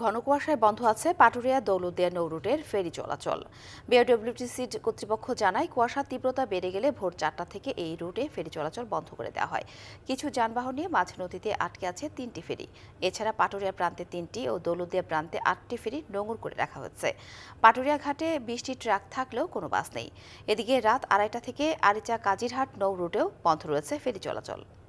ঘন কুয়াশায় বন্ধ আছে পাটুরিয়া দৌলুদ্দিয়া নৌরুটের ফেরি চলাচল বিআরডব্লিউটিসি কর্তৃপক্ষ জানায় কুয়াশার তীব্রতা বেড়ে গেলে ভোর চারটা থেকে এই রুটে ফেরি চলাচল বন্ধ করে দেওয়া হয় কিছু যানবাহন নিয়ে মাঝ নদীতে আটকে আছে তিনটি ফেরি এছাড়া পাটুরিয়া প্রান্তে তিনটি ও দৌলুদ্দিয়া প্রান্তে আটটি ফেরি নোংর করে রাখা হয়েছে পাটুরিয়া ঘাটে বিশটি ট্রাক থাকলেও কোনো বাস নেই এদিকে রাত আড়াইটা থেকে আরিচা কাজিরহাট নৌ রুটেও বন্ধ রয়েছে ফেরি চলাচল